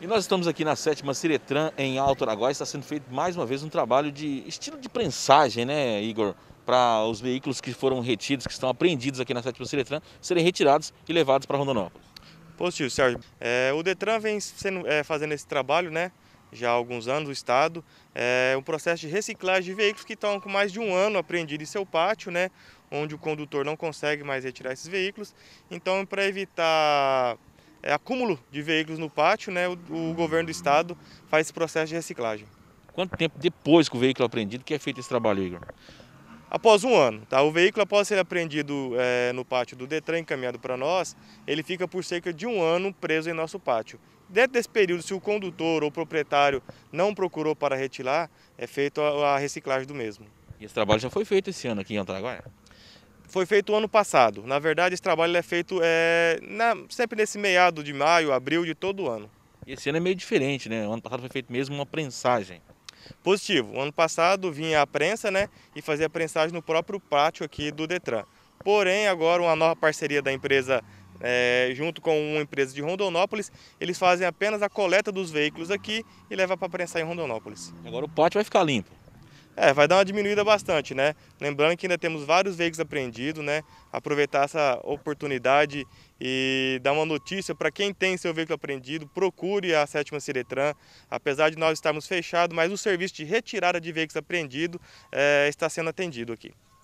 E nós estamos aqui na sétima Ciretran, em Alto Araguaia. Está sendo feito mais uma vez um trabalho de estilo de prensagem, né, Igor? Para os veículos que foram retidos, que estão apreendidos aqui na sétima Ciretran, serem retirados e levados para Rondonópolis. Positivo, Sérgio. É, o Detran vem sendo, é, fazendo esse trabalho, né? já há alguns anos o Estado, é um processo de reciclagem de veículos que estão com mais de um ano apreendido em seu pátio, né, onde o condutor não consegue mais retirar esses veículos. Então, para evitar é, acúmulo de veículos no pátio, né, o, o, governo do estado faz esse processo de reciclagem. Quanto tempo depois que o veículo é apreendido que é feito esse trabalho, Igor? Após um ano, tá? o veículo após ser apreendido é, no pátio do Detran encaminhado para nós, ele fica por cerca de um ano preso em nosso pátio. Dentro desse período, se o condutor ou proprietário não procurou para retirar, é feita a reciclagem do mesmo. E esse trabalho já foi feito esse ano aqui em Antaraguaia? foi feito ano passado. Na verdade, esse trabalho é feito é, na, sempre nesse meado de maio, abril de todo ano. E esse ano é meio diferente, né? O ano passado foi feito mesmo uma prensagem. Positivo. O ano passado vinha a prensa, né? E fazia a prensagem no próprio pátio aqui do Detran. Porém, agora uma nova parceria da empresa é, junto com uma empresa de Rondonópolis, eles fazem apenas a coleta dos veículos aqui e levam para prensar em Rondonópolis. Agora o pátio vai ficar limpo. É, vai dar uma diminuída bastante, né? Lembrando que ainda temos vários veículos apreendidos, né? Aproveitar essa oportunidade e dar uma notícia para quem tem seu veículo apreendido, procure a sétima Ciretran. Apesar de nós estarmos fechados, mas o serviço de retirada de veículos apreendidos é, está sendo atendido aqui.